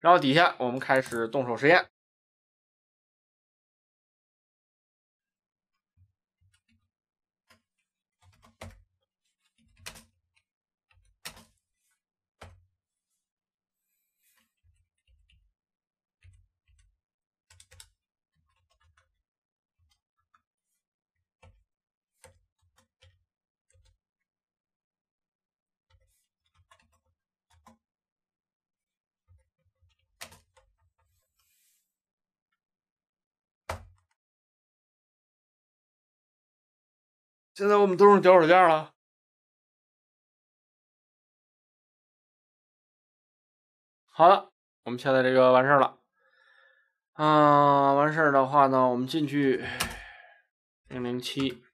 然后底下，我们开始动手实验。现在我们都用脚手架了。好了，我们现在这个完事儿了。啊，完事儿的话呢，我们进去零零七。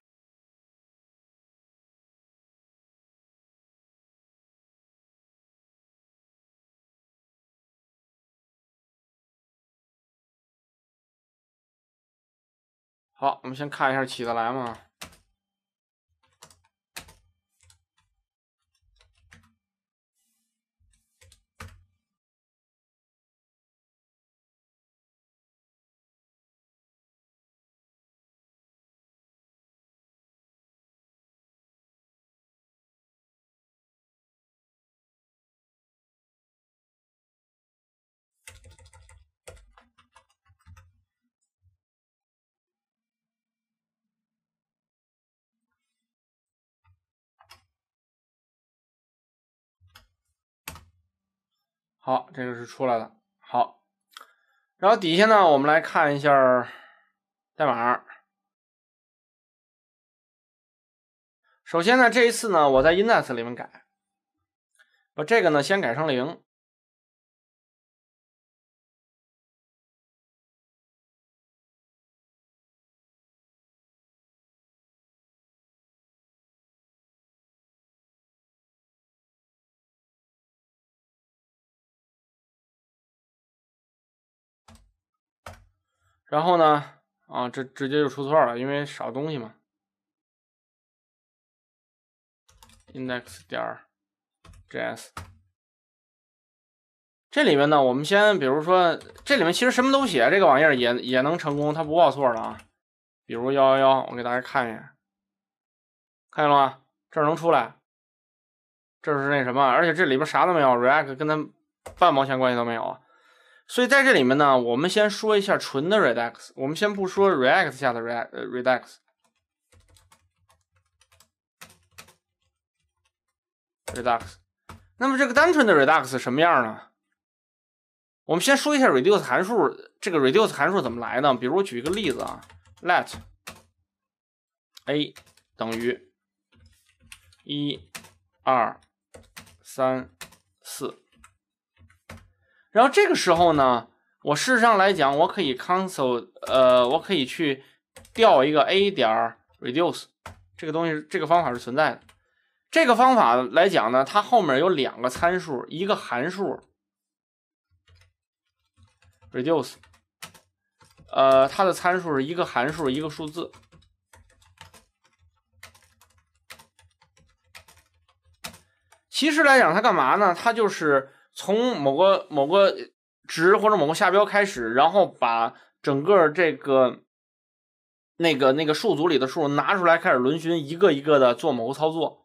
好，我们先看一下起得来吗？好，这个是出来了。好，然后底下呢，我们来看一下代码。首先呢，这一次呢，我在 index 里面改，把这个呢先改成零。然后呢？啊，这直接就出错了，因为少东西嘛。index 点 js，这里面呢，我们先比如说，这里面其实什么都写，这个网页也也能成功，它不报错了啊。比如幺幺幺，我给大家看一眼，看见了吗？这能出来，这是那什么，而且这里边啥都没有，React 跟它半毛钱关系都没有。所以在这里面呢，我们先说一下纯的 Redux，我们先不说 React 下的 Red Redux。Redux，那么这个单纯的 Redux 什么样呢？我们先说一下 Reduce 函数，这个 Reduce 函数怎么来呢？比如我举一个例子啊，let a 等于一、二、三、四。然后这个时候呢，我事实上来讲，我可以 console，呃，我可以去调一个 a 点儿 reduce，这个东西，这个方法是存在的。这个方法来讲呢，它后面有两个参数，一个函数 reduce，呃，它的参数是一个函数，一个数字。其实来讲，它干嘛呢？它就是。从某个某个值或者某个下标开始，然后把整个这个那个那个数组里的数拿出来，开始轮询一个一个的做某个操作。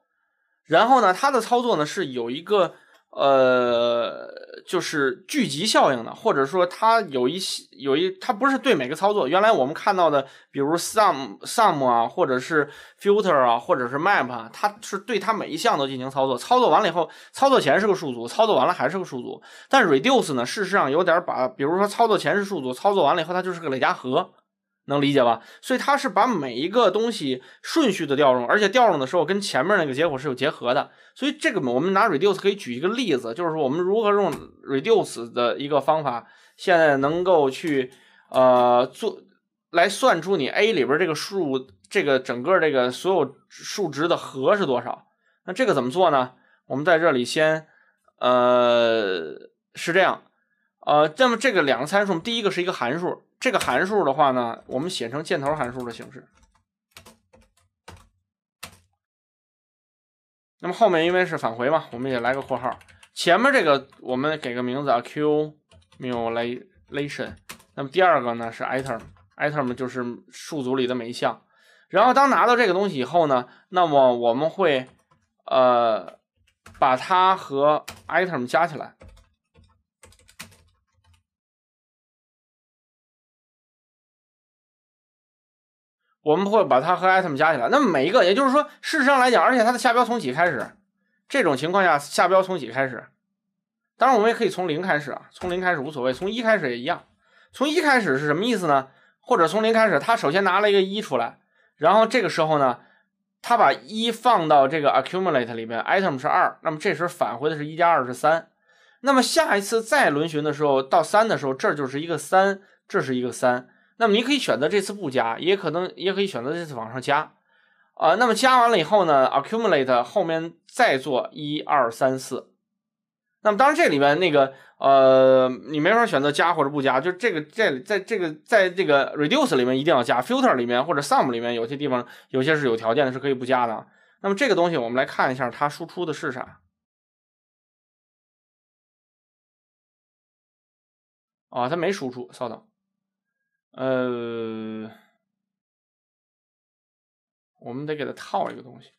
然后呢，它的操作呢是有一个。呃，就是聚集效应的，或者说它有一些有一，它不是对每个操作。原来我们看到的，比如 some some 啊，或者是 filter 啊，或者是 map 啊，它是对它每一项都进行操作。操作完了以后，操作前是个数组，操作完了还是个数组。但 reduce 呢，事实上有点把，比如说操作前是数组，操作完了以后它就是个累加和。能理解吧？所以它是把每一个东西顺序的调用，而且调用的时候跟前面那个结果是有结合的。所以这个我们拿 reduce 可以举一个例子，就是说我们如何用 reduce 的一个方法，现在能够去呃做来算出你 a 里边这个数，这个整个这个所有数值的和是多少？那这个怎么做呢？我们在这里先呃是这样呃，那么这个两个参数，第一个是一个函数。这个函数的话呢，我们写成箭头函数的形式。那么后面因为是返回嘛，我们也来个括号。前面这个我们给个名字啊 c u m u l a t i o n 那么第二个呢是 item，item 就是数组里的每一项。然后当拿到这个东西以后呢，那么我们会呃把它和 item 加起来。我们会把它和 item 加起来。那么每一个，也就是说，事实上来讲，而且它的下标从几开始？这种情况下，下标从几开始？当然，我们也可以从零开始啊，从零开始无所谓，从一开始也一样。从一开始是什么意思呢？或者从零开始，他首先拿了一个一出来，然后这个时候呢，他把一放到这个 accumulate 里面，item 是二，那么这时返回的是一加二是三。那么下一次再轮询的时候，到三的时候，这就是一个三，这是一个三。那么你可以选择这次不加，也可能也可以选择这次往上加，啊，那么加完了以后呢，accumulate 后面再做一二三四，那么当然这里面那个呃，你没法选择加或者不加，就这个在在这个在这个 reduce 里面一定要加，filter 里面或者 sum 里面有些地方有些是有条件的，是可以不加的。那么这个东西我们来看一下，它输出的是啥？啊，它没输出，稍等。呃，我们得给它套一个东西，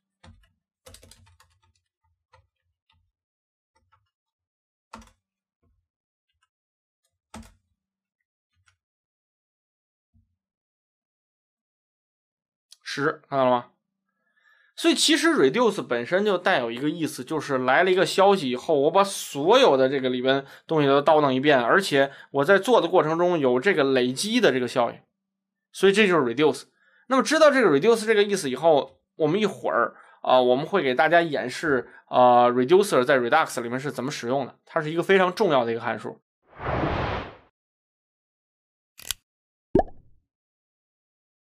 十，看到了吗？所以其实 reduce 本身就带有一个意思，就是来了一个消息以后，我把所有的这个里边东西都倒腾一遍，而且我在做的过程中有这个累积的这个效应，所以这就是 reduce。那么知道这个 reduce 这个意思以后，我们一会儿啊，我们会给大家演示啊 reducer 在 redux 里面是怎么使用的，它是一个非常重要的一个函数。